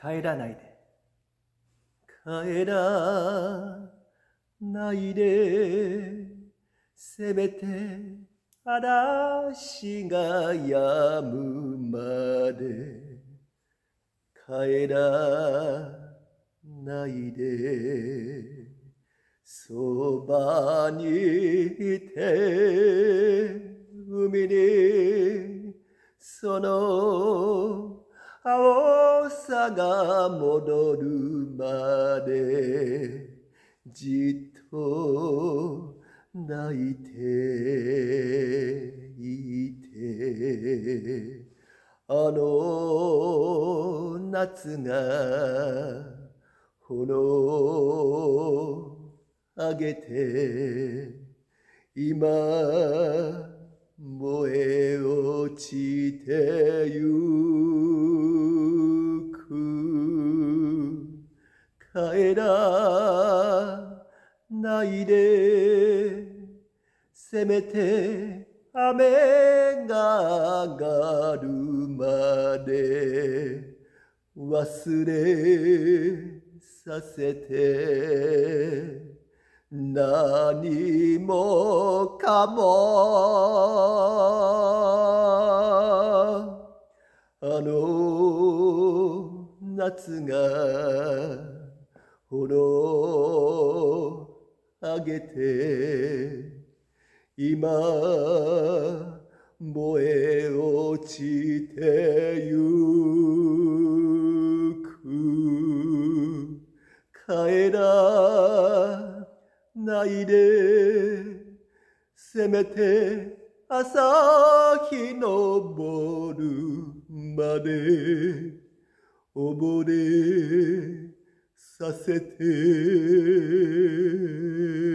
帰らないで。帰らないで。せめて嵐が止むまで。帰らないで。そばにいて海にその朝が戻るまでじっと泣いていてあの夏が炎のあげて今燃え落ちてゆく帰らないでせめて雨が上がるまで忘れさせて何もかもあの夏が炎あげて今燃え落ちてゆく帰らないでせめて朝日昇るまで溺れ hassaseti